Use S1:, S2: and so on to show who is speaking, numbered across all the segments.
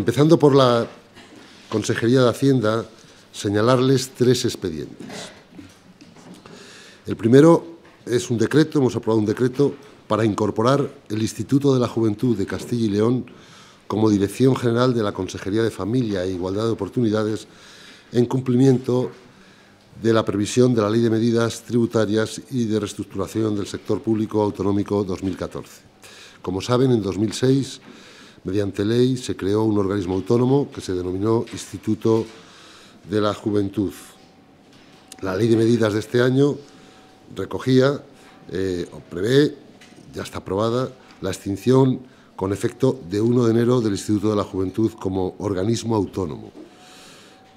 S1: Empezando por la Consejería de Hacienda, señalarles tres expedientes. El primero es un decreto, hemos aprobado un decreto para incorporar el Instituto de la Juventud de Castilla y León como Dirección General de la Consejería de Familia e Igualdad de Oportunidades en cumplimiento de la previsión de la Ley de Medidas Tributarias y de Reestructuración del Sector Público Autonómico 2014. Como saben, en 2006 Mediante ley se creó un organismo autónomo que se denominó Instituto de la Juventud. La ley de medidas de este año recogía eh, o prevé, ya está aprobada, la extinción con efecto de 1 de enero del Instituto de la Juventud como organismo autónomo.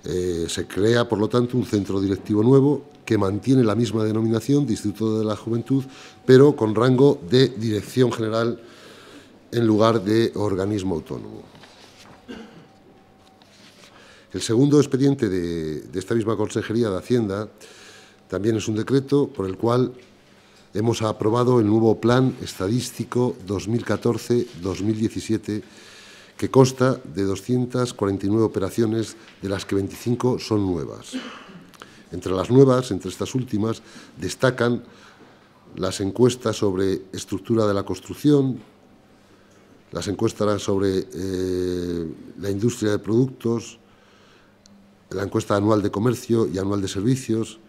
S1: Eh, se crea, por lo tanto, un centro directivo nuevo que mantiene la misma denominación de Instituto de la Juventud, pero con rango de Dirección General en lugar de organismo autónomo. El segundo expediente de, esta misma Consejería de Hacienda también es un decreto por el cual hemos aprobado el nuevo Plan Estadístico 2014-2017 que consta de 249 operaciones, de las que 25 son nuevas. Entre las nuevas, entre estas últimas, destacan las encuestas sobre estructura de la construcción, las encuestas sobre eh, la industria de productos, la encuesta anual de comercio y anual de servicios,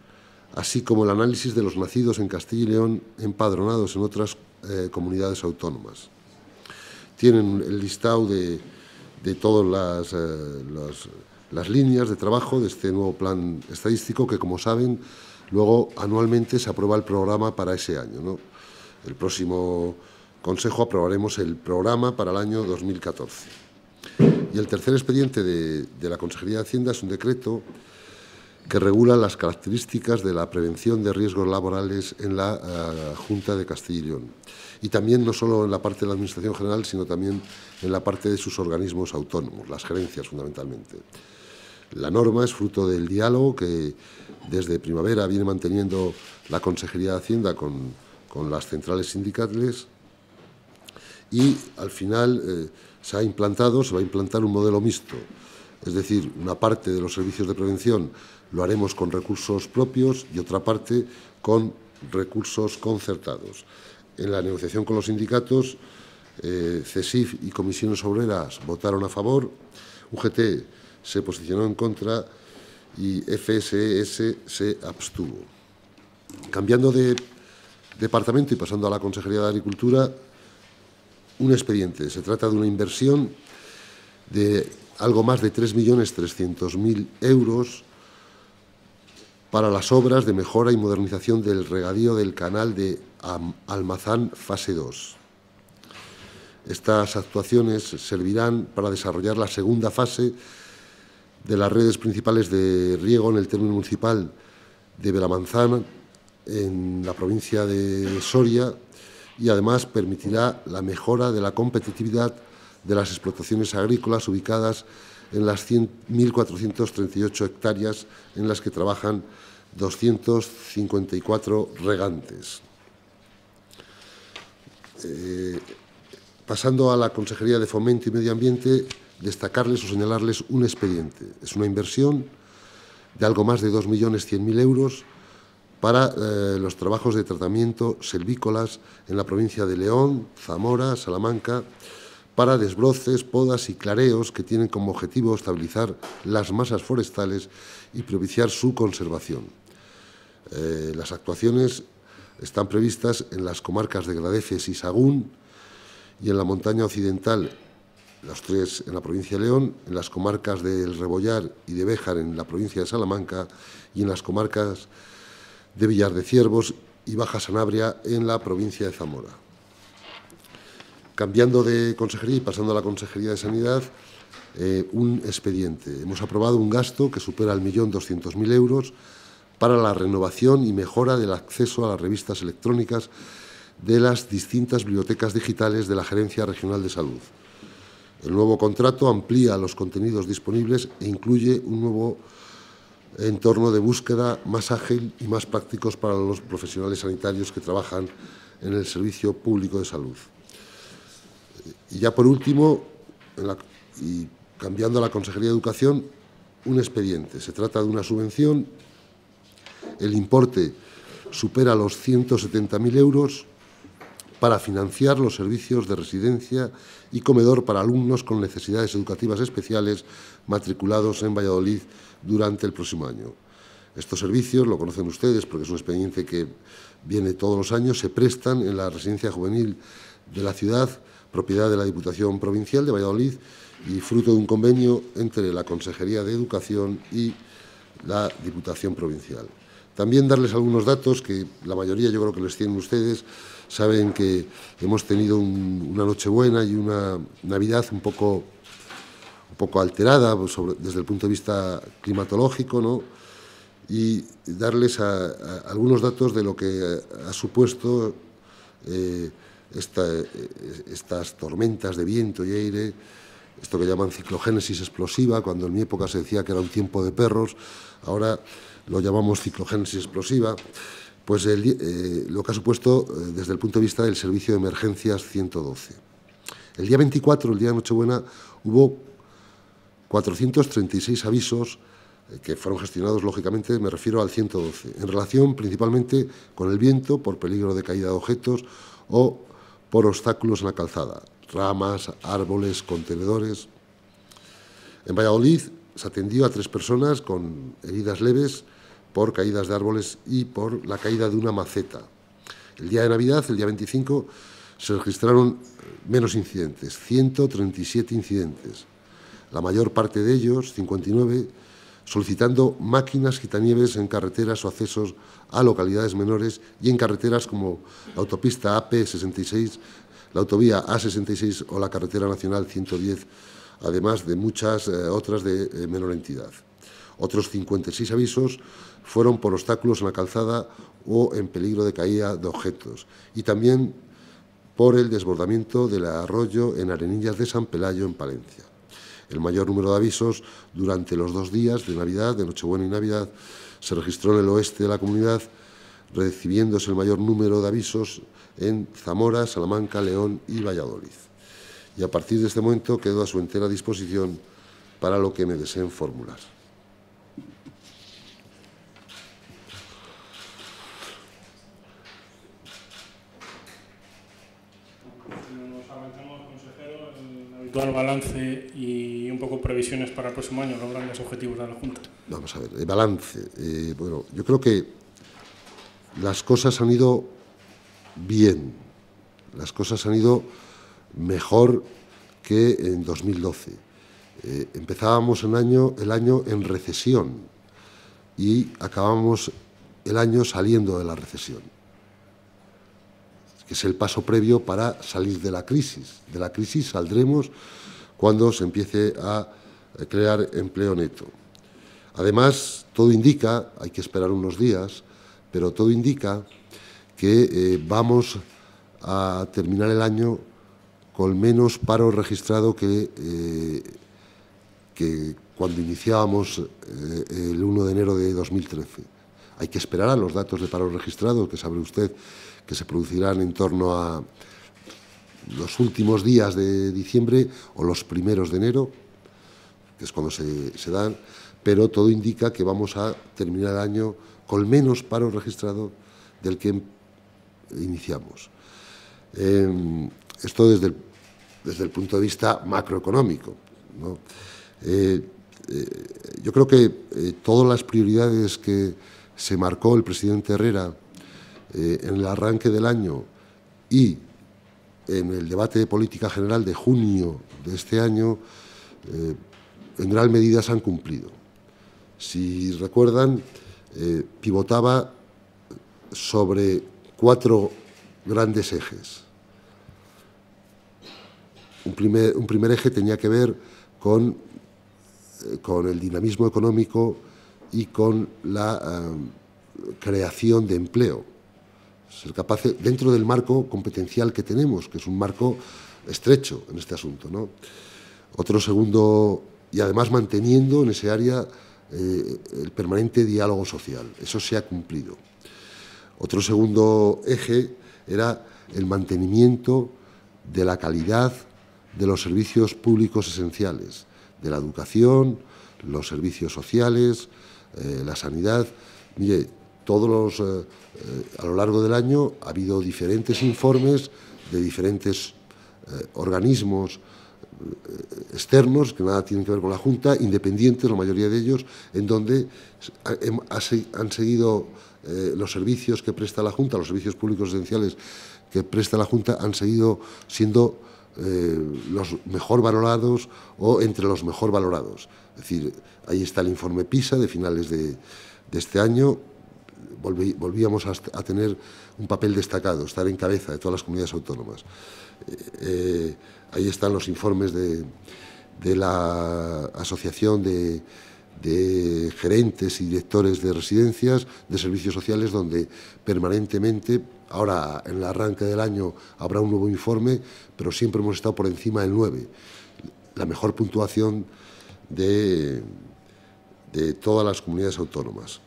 S1: así como el análisis de los nacidos en Castilla y León empadronados en otras eh, comunidades autónomas. Tienen el listado de, de todas eh, las, líneas de trabajo de este nuevo plan estadístico que, como saben, luego anualmente se aprueba el programa para ese año. El próximo Consejo aprobaremos el programa para el año 2014. Y el tercer expediente de, la Consejería de Hacienda es un decreto que regula las características de la prevención de riesgos laborales en la eh, Junta de Castilla y León. Y también no solo en la parte de la Administración General, sino también en la parte de sus organismos autónomos, las gerencias fundamentalmente. La norma es fruto del diálogo que desde primavera viene manteniendo la Consejería de Hacienda con, con las centrales sindicales y al final eh, se ha implantado, se va a implantar un modelo mixto. Es decir, una parte de los servicios de prevención lo haremos con recursos propios y otra parte con recursos concertados. En la negociación con los sindicatos, eh, CESIF y Comisiones Obreras votaron a favor, UGT se posicionó en contra y FSES e se abstuvo. Cambiando de departamento y pasando a la Consejería de Agricultura, un expediente. Se trata de una inversión de algo más de 3.300.000 euros para las obras de mejora y modernización del regadío del canal de Almazán Fase 2. Estas actuaciones servirán para desarrollar la segunda fase de las redes principales de riego en el término municipal de Belamanzán, en la provincia de Soria, y además permitirá la mejora de la competitividad de las explotaciones agrícolas ubicadas en las 1.438 hectáreas en las que trabajan 254 regantes. Eh, pasando a la Consejería de Fomento y Medio Ambiente, destacarles o señalarles un expediente. Es una inversión de algo más de 2.100.000 euros para eh, los trabajos de tratamiento selvícolas en la provincia de León, Zamora, Salamanca, para desbroces, podas y clareos que tienen como objetivo estabilizar las masas forestales y propiciar su conservación. Eh, las actuaciones están previstas en las comarcas de Gradeces y Sagún y en la montaña occidental, las tres en la provincia de León, en las comarcas del Rebollar y de Béjar en la provincia de Salamanca y en las comarcas de Villar de Ciervos y Baja Sanabria en la provincia de Zamora. Cambiando de consejería y pasando a la Consejería de Sanidad, eh, un expediente. Hemos aprobado un gasto que supera el millón doscientos mil euros para la renovación y mejora del acceso a las revistas electrónicas de las distintas bibliotecas digitales de la Gerencia Regional de Salud. El nuevo contrato amplía los contenidos disponibles e incluye un nuevo entorno de búsqueda más ágil y más prácticos para los profesionales sanitarios que trabajan en el servicio público de salud. Y ya por último, y cambiando a la Consejería de Educación, un expediente. Se trata de una subvención, el importe supera los 170.000 euros para financiar los servicios de residencia y comedor para alumnos con necesidades educativas especiales matriculados en Valladolid durante el próximo año. Estos servicios, lo conocen ustedes porque es un expediente que viene todos los años, se prestan en la residencia juvenil de la ciudad, propiedad de la Diputación Provincial de Valladolid y fruto de un convenio entre la Consejería de Educación y la Diputación Provincial. También darles algunos datos que la mayoría yo creo que les tienen ustedes saben que hemos tenido una noche buena y una Navidad un poco, un poco alterada pues, desde el punto de vista climatológico, ¿no? y darles algunos datos de lo que ha supuesto eh, estas tormentas de viento y aire, esto que llaman ciclogénesis explosiva, cuando en mi época se decía que era un tiempo de perros, ahora lo llamamos ciclogénesis explosiva pues eh, lo que ha supuesto eh, desde el punto de vista del servicio de emergencias 112. El día 24, el día de Nochebuena, hubo 436 avisos eh, que fueron gestionados, lógicamente, me refiero al 112, en relación principalmente con el viento, por peligro de caída de objetos o por obstáculos en la calzada, ramas, árboles, contenedores. En Valladolid se atendió a tres personas con heridas leves por caídas de árboles y por la caída de una maceta. El día de Navidad, el día 25, se registraron eh, menos incidentes, 137 incidentes, la mayor parte de ellos, 59, solicitando máquinas quitanieves en carreteras o accesos a localidades menores y en carreteras como la autopista AP66, la autovía A66 o la carretera nacional 110, además de muchas eh, otras de eh, menor entidad. Otros 56 avisos fueron por obstáculos en la calzada o en peligro de caída de objetos, y también por el desbordamiento del arroyo en Arenillas de San Pelayo, en Palencia. El mayor número de avisos durante los dos días de Navidad, de Nochebuena y Navidad, se registró en el oeste de la comunidad, recibiéndose el mayor número de avisos en Zamora, Salamanca, León y Valladolid. Y a partir de este momento quedo a su entera disposición para lo que me deseen formular. balance y un poco previsiones para el próximo año, los objetivos de la Junta. Vamos a ver, el balance. Eh, bueno, yo creo que las cosas han ido bien, las cosas han ido mejor que en 2012. Eh, empezábamos el año, el año en recesión y acabamos el año saliendo de la recesión que es el paso previo para salir de la crisis. De la crisis saldremos cuando se empiece a eh, crear empleo neto. Además, todo indica, hay que esperar unos días, pero todo indica que eh, vamos a terminar el año con menos paro registrado que, eh, que cuando iniciábamos el 1 de enero de 2013. Hay que esperar a los datos de paro registrado, que sabe usted que se producirán en torno a los últimos días de diciembre o los primeros de enero, que es cuando se, dan, pero todo indica que vamos a terminar el año con menos paro registrado del que iniciamos. Em, esto desde el, desde el, punto de vista macroeconómico. Eh, eh, yo creo que eh, todas las prioridades que se marcó el presidente Herrera eh, en el arranque del año y en el debate de política general de junio de este año, eh, en gran medida se han cumplido. Si recuerdan, eh, pivotaba sobre cuatro grandes ejes. Un primer, eje tenía que ver con, con, el dinamismo económico y con la creación de empleo capaces, dentro del marco competencial que tenemos, que es un marco estrecho en este asunto. ¿no? Otro segundo, y además manteniendo en ese área eh, el permanente diálogo social. Eso se ha cumplido. Otro segundo eje era el mantenimiento de la calidad de los servicios públicos esenciales, de la educación, los servicios sociales, eh, la sanidad. Mire, todos los, eh, eh, a lo largo del año ha habido diferentes informes de diferentes eh, organismos externos, que nada tienen que ver con la Junta, independientes, la mayoría de ellos, en donde han seguido los servicios que presta la Junta, los servicios públicos esenciales que presta la Junta, han seguido siendo los mejor valorados o entre los mejor valorados. Es decir, ahí está el informe PISA de finales de este año, volvíamos a, tener un papel destacado, estar en cabeza de todas las comunidades autónomas. Eh, eh, ahí están los informes de, la Asociación de, gerentes y directores de residencias, de servicios sociales, donde permanentemente, ahora en el arranque del año habrá un nuevo informe, pero siempre hemos estado por encima del 9. La mejor puntuación de todas las comunidades autónomas.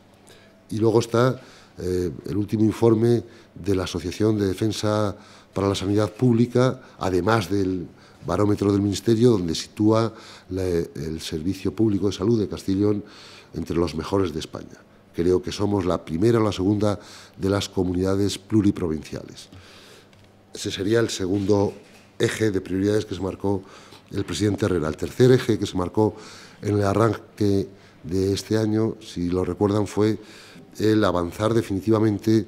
S1: Y luego está eh, el último informe de la Asociación de Defensa para la Sanidad Pública, además del barómetro del Ministerio, donde sitúa el Servicio Público de Salud de Castellón entre los mejores de España. Creo que somos la primera o la segunda de las comunidades pluriprovinciales. Ese sería el segundo eje de prioridades que se marcó el presidente Herrera. El tercer eje que se marcó en el arranque de este año, si lo recuerdan, fue el avanzar definitivamente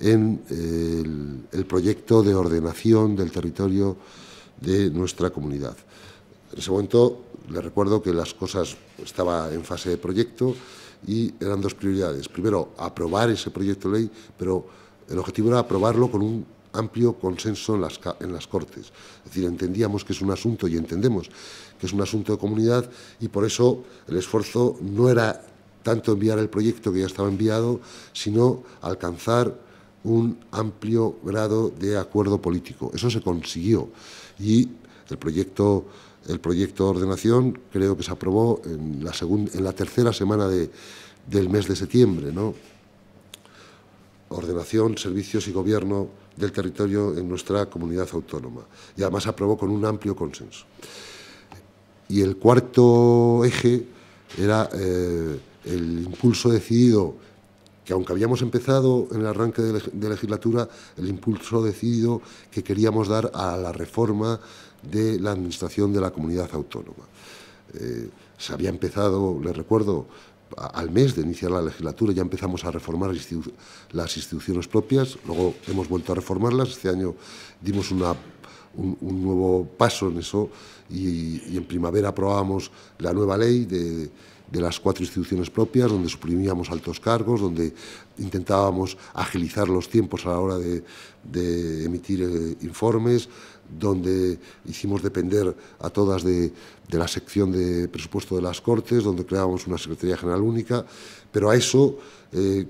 S1: en el, proyecto de ordenación del territorio de nuestra comunidad. En ese momento le recuerdo que las cosas estaban en fase de proyecto y eran dos prioridades. Primero, aprobar ese proyecto de ley, pero el objetivo era aprobarlo con un amplio consenso en las, en las Cortes. Es decir, entendíamos que es un asunto y entendemos que es un asunto de comunidad y por eso el esfuerzo no era tanto enviar el proyecto que ya estaba enviado, sino alcanzar un amplio grado de acuerdo político. Eso se consiguió y el proyecto, el proyecto de ordenación creo que se aprobó en la, segunda, en la tercera semana del mes de septiembre. ¿no? Ordenación, servicios y gobierno del territorio en nuestra comunidad autónoma. Y además se aprobó con un amplio consenso. Y el cuarto eje era... Eh, el impulso decidido, que aunque habíamos empezado en el arranque de, legislatura, el impulso decidido que queríamos dar a la reforma de la administración de la comunidad autónoma. Eh, se había empezado, les recuerdo, al mes de iniciar la legislatura ya empezamos a reformar las instituciones propias, luego hemos vuelto a reformarlas, este año dimos un, nuevo paso en eso y en primavera aprobamos la nueva ley de, de las cuatro instituciones propias, donde suprimíamos altos cargos, donde intentábamos agilizar los tiempos a la hora de, emitir eh, informes, donde hicimos depender a todas de, la sección de presupuesto de las Cortes, donde creábamos una Secretaría General única, pero a eso... Eh,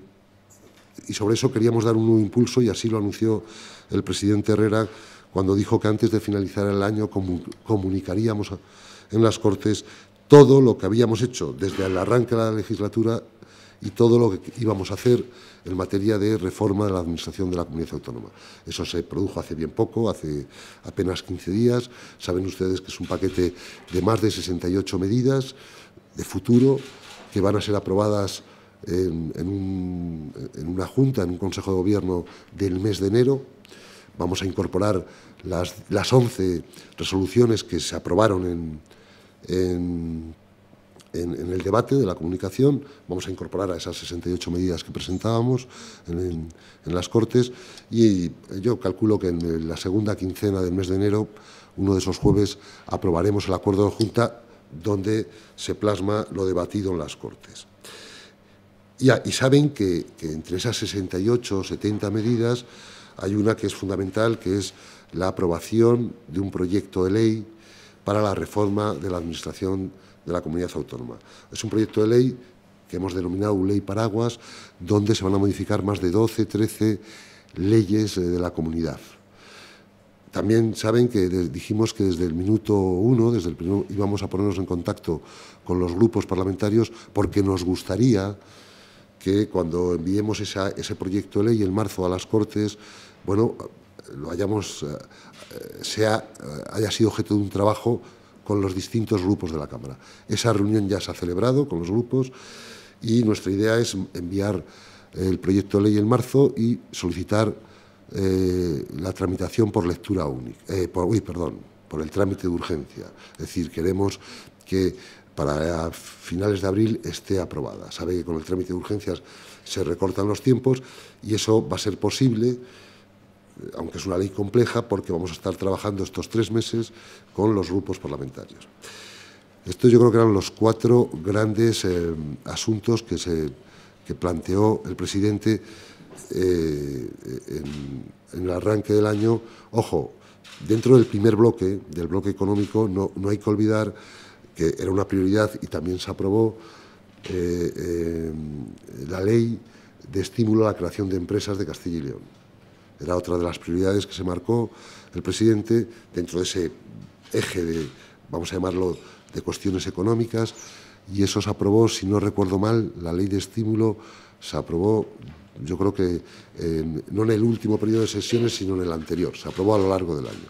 S1: y sobre eso queríamos dar un nuevo impulso y así lo anunció el presidente Herrera cuando dijo que antes de finalizar el año comunicaríamos en las Cortes todo lo que habíamos hecho desde el arranque de la legislatura y todo lo que íbamos a hacer en materia de reforma de la Administración de la Comunidad Autónoma. Eso se produjo hace bien poco, hace apenas 15 días. Saben ustedes que es un paquete de más de 68 medidas de futuro que van a ser aprobadas en, una junta, en un Consejo de Gobierno del mes de enero. Vamos a incorporar las, las 11 resoluciones que se aprobaron en, en, el debate de la comunicación. Vamos a incorporar a esas 68 medidas que presentábamos en, las Cortes y yo calculo que en la segunda quincena del mes de enero, uno de esos jueves, aprobaremos el acuerdo de Junta donde se plasma lo debatido en las Cortes. Y, ah, saben que, que, entre esas 68 o 70 medidas hay una que es fundamental, que es la aprobación de un proyecto de ley para la reforma de la Administración de la Comunidad Autónoma. Es un proyecto de ley que hemos denominado Ley Paraguas, donde se van a modificar más de 12, 13 leyes eh, de la comunidad. También saben que dijimos que desde el minuto uno, desde el primero, íbamos a ponernos en contacto con los grupos parlamentarios porque nos gustaría que cuando enviemos ese proyecto de ley en marzo a las Cortes, bueno, lo hayamos, eh, eh, sea, eh, haya sido objeto de un trabajo con los distintos grupos de la Cámara. Esa reunión ya se ha celebrado con los grupos y nuestra idea es enviar el proyecto de ley en marzo y solicitar la tramitación por lectura única, perdón, por el trámite de urgencia. Es decir, queremos que para finales de abril esté aprobada. Sabe que con el trámite de urgencias se recortan los tiempos y eso va a ser posible aunque es una ley compleja, porque vamos a estar trabajando estos tres meses con los grupos parlamentarios. Esto yo creo que eran los cuatro grandes eh, asuntos que, que planteó el presidente eh, en, el arranque del año. Ojo, dentro del primer bloque, del bloque económico, no, hay que olvidar que era una prioridad y también se aprobó eh, la ley de estímulo a la creación de empresas de Castilla y León era otra de las prioridades que se marcó el presidente dentro de ese eje de, vamos a llamarlo, de cuestiones económicas y eso se aprobó, si no recuerdo mal, la ley de estímulo se aprobó, yo creo que no en el último periodo de sesiones, sino en el anterior, se aprobó a lo largo del año.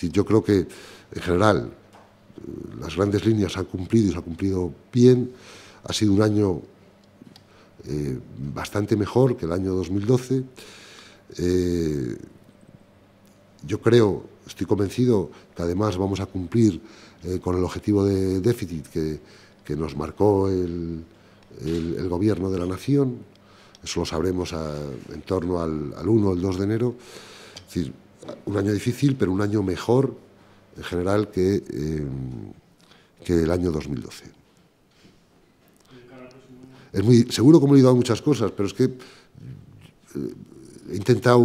S1: yo creo que en general eh, las grandes líneas se han cumplido y se ha cumplido bien, ha sido un año eh, bastante mejor que el año 2012. Eh, yo creo, estoy convencido que además vamos a cumplir eh, con el objetivo de déficit que, nos marcó el, gobierno de la nación. Eso lo sabremos en torno al, 1 o el 2 de enero. Es decir, un año difícil, pero un año mejor en general que, em, que el año 2012. Es muy, seguro que hemos muchas cosas, pero es que eh, he intentado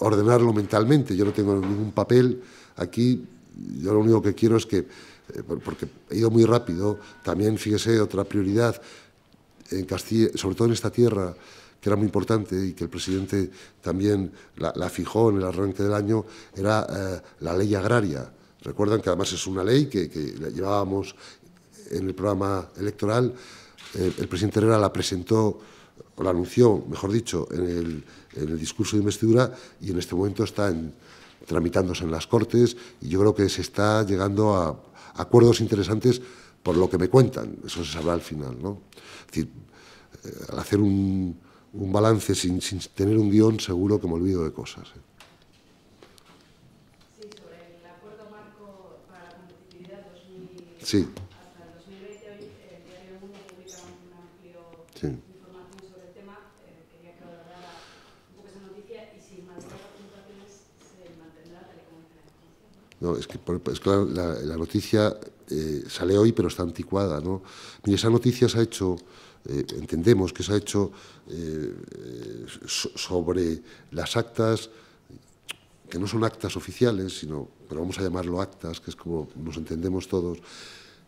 S1: ordenarlo mentalmente, yo no tengo ningún papel aquí, yo lo único que quiero es que, eh, porque he ido muy rápido, también fíjese otra prioridad, en Castilla, sobre todo en esta tierra, que era muy importante y que el presidente también la, fijó en el arranque del año, era eh, la ley agraria. Recuerdan que además es una ley que, llevábamos en el programa electoral, eh, el presidente Herrera la presentó o la anunció, mejor dicho, en el, discurso de investidura y en este momento está tramitándose en las Cortes y yo creo que se está llegando a, acuerdos interesantes por lo que me cuentan, eso se sabrá al final. ¿no? Es decir, eh, al hacer un, balance sin, tener un guión seguro que me olvido de cosas. ¿eh? Sí. No, es que, la, noticia eh, sale hoy, pero está anticuada. Y esa noticia se ha hecho, eh, entendemos que se ha hecho eh, sobre las actas, que no son actas oficiales, sino, pero vamos a llamarlo actas, que es como nos entendemos todos,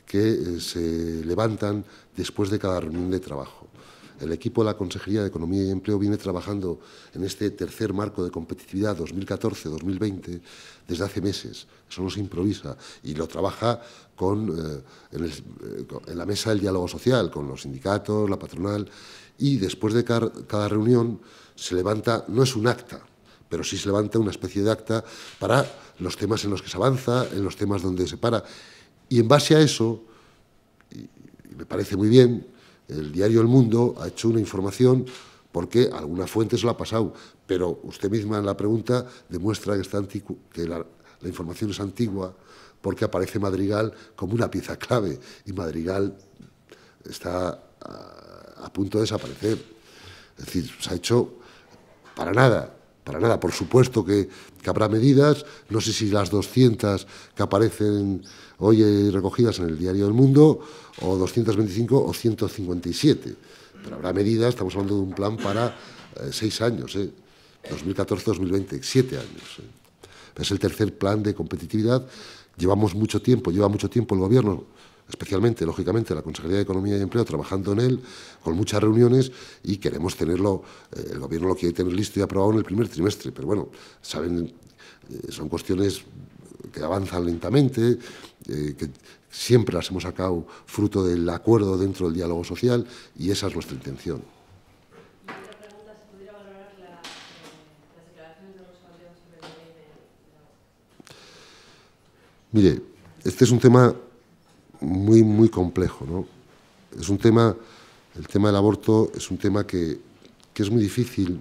S1: que se levantan después de cada reunión de trabajo. El equipo de la Consejería de Economía y Empleo viene trabajando en este tercer marco de competitividad 2014-2020 desde hace meses. Eso no se improvisa y lo trabaja con, eh, eh, en, la mesa del diálogo social, con los sindicatos, la patronal. Y después de cada, reunión se levanta, no es un acta, pero sí se levanta una especie de acta para los temas en los que se avanza, en los temas donde se para. Y en base a eso, y me parece muy bien, el diario El Mundo ha hecho una información porque algunas fuentes la ha pasado, pero usted misma en la pregunta demuestra que, que la, información es antigua porque aparece Madrigal como una pieza clave y Madrigal está a punto de desaparecer. Es decir, se ha hecho para nada para nada. Por supuesto que, habrá medidas, no sé si las 200 que aparecen hoy eh, recogidas en el Diario del Mundo, o 225 o 157, pero habrá medidas, estamos hablando de un plan para eh, seis años, 2014-2020, eh. siete años. Es el tercer plan de competitividad, llevamos mucho tiempo, lleva mucho tiempo el Gobierno especialmente, lógicamente, la Consejería de Economía y Empleo trabajando en él con muchas reuniones y queremos tenerlo, eh, el Gobierno lo quiere tener listo y aprobado en el primer trimestre, pero bueno, saben, eh, son cuestiones que avanzan lentamente, eh, que siempre las hemos sacado fruto del acuerdo dentro del diálogo social y esa es nuestra intención. Mire, este es un tema muy, muy complejo. ¿no? Es un tema, el tema del aborto es un tema que, es muy difícil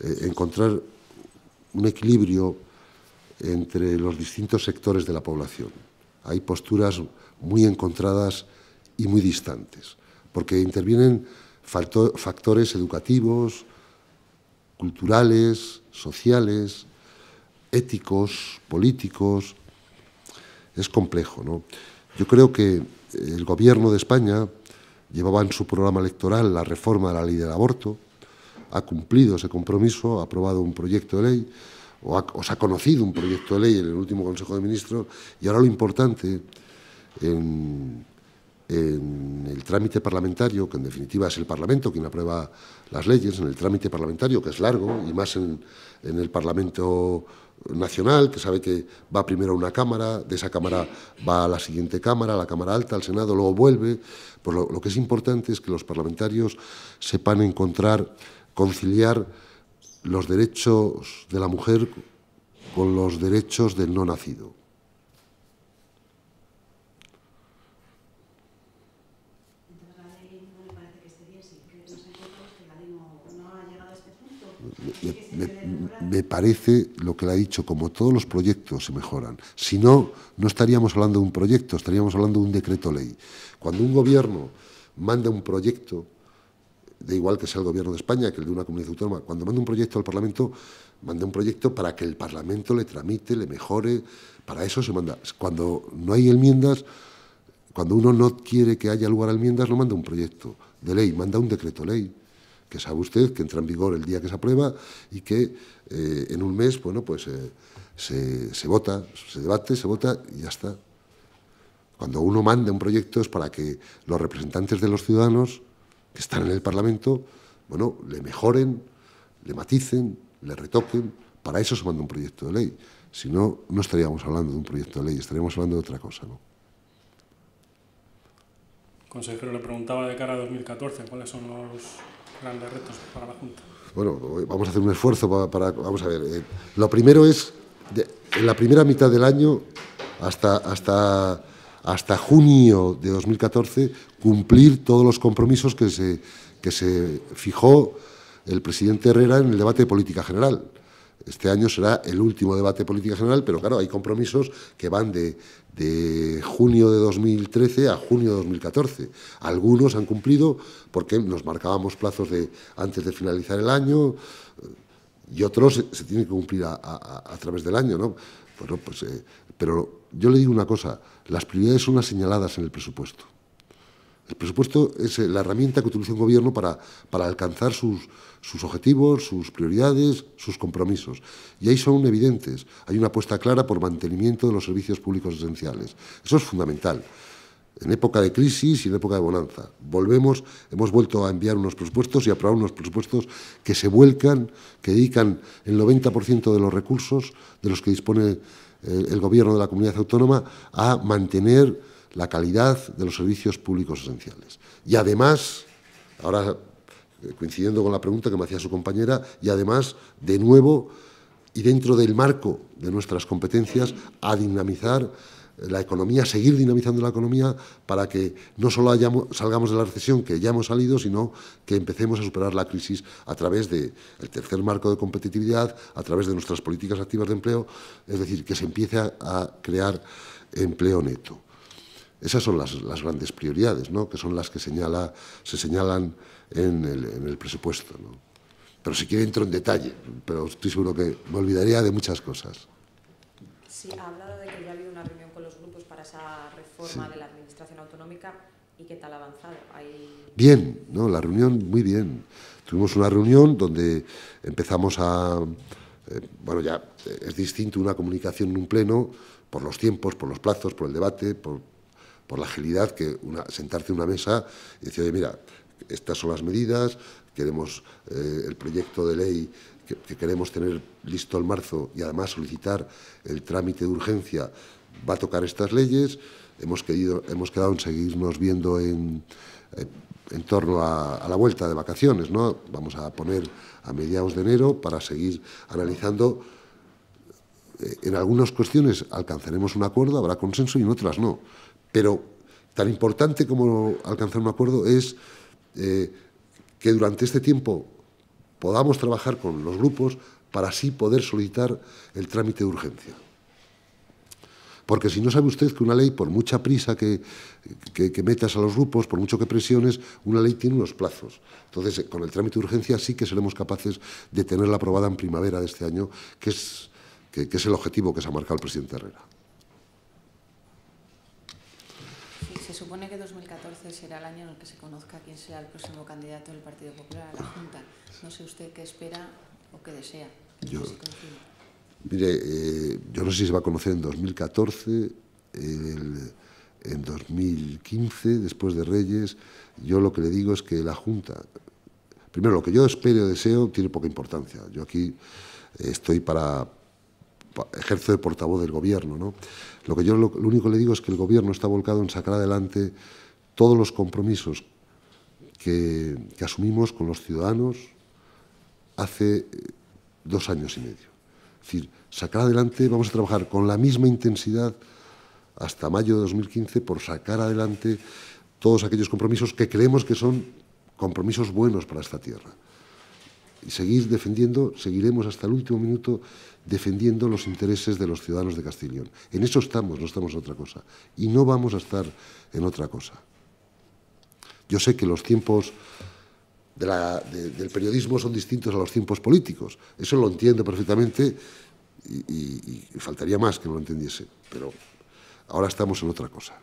S1: eh, encontrar un equilibrio entre los distintos sectores de la población. Hay posturas muy encontradas y muy distantes, porque intervienen factores educativos, culturales, sociales, éticos, políticos. Es complejo, ¿no? Yo creo que el gobierno de España llevaba en su programa electoral la reforma de la ley del aborto, ha cumplido ese compromiso, ha aprobado un proyecto de ley, o, se ha conocido un proyecto de ley en el último Consejo de Ministros, y ahora lo importante en, el trámite parlamentario, que en definitiva es el Parlamento quien aprueba las leyes, en el trámite parlamentario, que es largo, y más en, en el Parlamento nacional, que sabe que va primero a una cámara, de esa cámara va a la siguiente cámara, a la cámara alta, al Senado, luego vuelve. Pues lo que es importante es que los parlamentarios sepan encontrar, conciliar los derechos de la mujer con los derechos del no nacido. me, parece lo que le ha dicho, como todos los proyectos se mejoran. Si no, no estaríamos hablando de un proyecto, estaríamos hablando de un decreto ley. Cuando un gobierno manda un proyecto, da igual que sea el gobierno de España que el de una comunidad autónoma, cuando manda un proyecto al Parlamento, manda un proyecto para que el Parlamento le tramite, le mejore, para eso se manda. Cuando no hay enmiendas, cuando uno no quiere que haya lugar a enmiendas, no manda un proyecto de ley, manda un decreto ley que sabe usted que entra en vigor el día que se aprueba y que eh, en un mes, bueno, pues eh, se, vota, se debate, se vota y ya está. Cuando uno manda un proyecto es para que los representantes de los ciudadanos que están en el Parlamento, bueno, le mejoren, le maticen, le retoquen. Para eso se manda un proyecto de ley. Si no, no estaríamos hablando de un proyecto de ley, estaríamos hablando de otra cosa, ¿no? Consejero, le preguntaba de cara a 2014, ¿cuáles son los grandes retos para la Junta? Bueno, vamos a hacer un esfuerzo para... vamos a ver, eh, lo primero es, en la primera mitad del año, hasta, hasta, hasta junio de 2014, cumplir todos los compromisos que se, que se fijó el presidente Herrera en el debate de política general. Este año será el último debate política general, pero claro, hay compromisos que van de, de, junio de 2013 a junio de 2014. Algunos han cumplido porque nos marcábamos plazos de antes de finalizar el año eh, y otros se, tienen que cumplir a, través del año, ¿no? Pues, eh, pero yo le digo una cosa, las prioridades son las señaladas en el presupuesto. El presupuesto es eh, la herramienta que utiliza un gobierno para, para alcanzar sus, sus, objetivos, sus prioridades, sus compromisos. Y ahí son evidentes. Hay una apuesta clara por mantenimiento de los servicios públicos esenciales. Eso es fundamental. En época de crisis y en época de bonanza. Volvemos, hemos vuelto a enviar unos presupuestos y a aprobar unos presupuestos que se vuelcan, que dedican el 90% de los recursos de los que dispone eh, el gobierno de la comunidad autónoma a mantener la calidad de los servicios públicos esenciales. Y además, ahora eh, coincidiendo con la pregunta que me hacía su compañera, y además, de nuevo, y dentro del marco de nuestras competencias, a dinamizar eh, la economía, seguir dinamizando la economía para que no solo salgamos de la recesión que ya hemos salido, sino que empecemos a superar la crisis a través del tercer marco de competitividad, a través de nuestras políticas activas de empleo, es decir, que se empiece a crear empleo neto. Esas son las, grandes prioridades, ¿no? que son las que señala, se señalan en el, presupuesto. Pero si quiere entro en detalle, pero estoy seguro que me olvidaría de muchas cosas. Sí, ha hablado de que ya ha habido una reunión con los grupos para esa reforma de la Administración Autonómica. ¿Y qué tal ha avanzado? Bien, ¿no? la reunión muy bien. Tuvimos una reunión donde empezamos a... Eh, bueno, ya eh, es distinto una comunicación en un pleno por los tiempos, por los plazos, por el debate, por, por la agilidad que una, sentarse en una mesa y decir, mira, estas son las medidas, queremos eh, el proyecto de ley que, queremos tener listo el marzo y además solicitar el trámite de urgencia, va a tocar estas leyes, hemos, hemos quedado en seguirnos viendo en, eh, torno a, la vuelta de vacaciones, ¿no? vamos a poner a mediados de enero para seguir analizando. Eh, en algunas cuestiones alcanzaremos un acuerdo, habrá consenso y en otras no. Pero tan importante como alcanzar un acuerdo es eh, que durante este tiempo podamos trabajar con los grupos para así poder solicitar el trámite de urgencia. Porque si no sabe usted que una ley, por mucha prisa que, metas a los grupos, por mucho que presiones, una ley tiene unos plazos. Entonces, con el trámite de urgencia sí que seremos capaces de tenerla aprobada en primavera de este año, que es, que es el objetivo que se ha marcado el presidente Herrera. será el año en el que se conozca quién será el próximo candidato del Partido Popular a la Junta. No sé usted qué espera o qué desea. yo, mire, eh, yo no sé si se va a conocer en 2014, en 2015, después de Reyes. Yo lo que le digo es que la Junta, primero lo que yo espero o deseo tiene poca importancia. Yo aquí eh, estoy para, ejerzo de portavoz del gobierno. Lo que yo lo, lo, único que le digo es que el gobierno está volcado en sacar adelante todos los compromisos que, asumimos con los ciudadanos hace eh, dos años y medio. Es decir, sacar adelante, vamos a trabajar con la misma intensidad hasta mayo de 2015 por sacar adelante todos aquellos compromisos que creemos que son compromisos buenos para esta tierra. Y seguir defendiendo, seguiremos hasta el último minuto defendiendo los intereses de los ciudadanos de Castellón. En eso estamos, no estamos en otra cosa. Y no vamos a estar en otra cosa. Yo sé que los tiempos del periodismo son distintos a los tiempos políticos. Eso lo entiendo perfectamente y, y faltaría más que no lo entendiese. Pero ahora estamos en otra cosa.